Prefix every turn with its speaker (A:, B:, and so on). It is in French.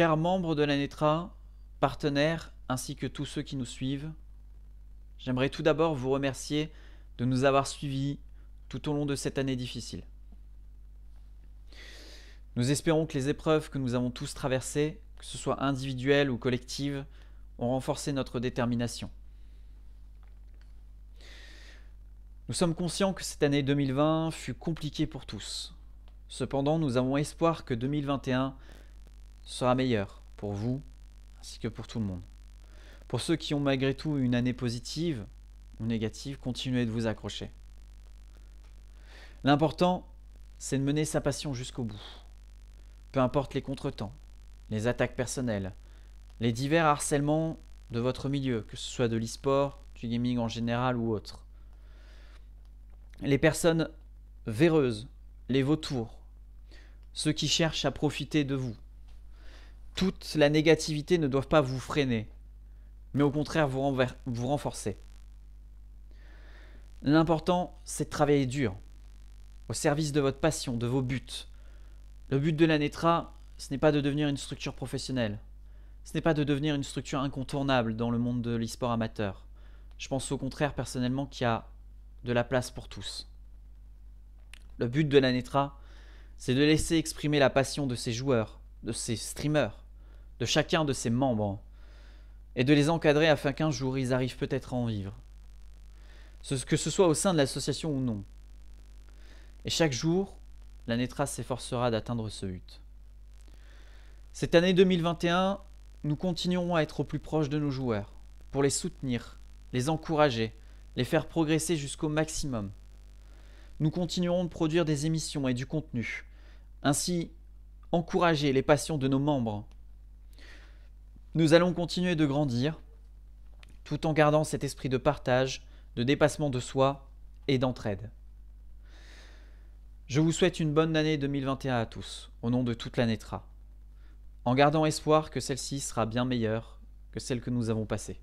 A: Chers membres de la NETRA, partenaires ainsi que tous ceux qui nous suivent, j'aimerais tout d'abord vous remercier de nous avoir suivis tout au long de cette année difficile. Nous espérons que les épreuves que nous avons tous traversées, que ce soit individuelles ou collectives, ont renforcé notre détermination. Nous sommes conscients que cette année 2020 fut compliquée pour tous. Cependant, nous avons espoir que 2021 sera meilleur pour vous ainsi que pour tout le monde. Pour ceux qui ont malgré tout une année positive ou négative, continuez de vous accrocher. L'important, c'est de mener sa passion jusqu'au bout. Peu importe les contretemps, les attaques personnelles, les divers harcèlements de votre milieu, que ce soit de l'e-sport, du gaming en général ou autre. Les personnes véreuses, les vautours, ceux qui cherchent à profiter de vous, toute la négativité ne doit pas vous freiner, mais au contraire vous, vous renforcer. L'important, c'est de travailler dur, au service de votre passion, de vos buts. Le but de la NETRA, ce n'est pas de devenir une structure professionnelle, ce n'est pas de devenir une structure incontournable dans le monde de l'esport amateur. Je pense au contraire personnellement qu'il y a de la place pour tous. Le but de la NETRA, c'est de laisser exprimer la passion de ses joueurs, de ses streamers, de chacun de ses membres, et de les encadrer afin qu'un jour ils arrivent peut-être à en vivre, que ce soit au sein de l'association ou non. Et chaque jour, la NETRA s'efforcera d'atteindre ce but. Cette année 2021, nous continuerons à être au plus proche de nos joueurs, pour les soutenir, les encourager, les faire progresser jusqu'au maximum. Nous continuerons de produire des émissions et du contenu, ainsi encourager les passions de nos membres nous allons continuer de grandir tout en gardant cet esprit de partage, de dépassement de soi et d'entraide. Je vous souhaite une bonne année 2021 à tous, au nom de toute la NETRA, en gardant espoir que celle-ci sera bien meilleure que celle que nous avons passée.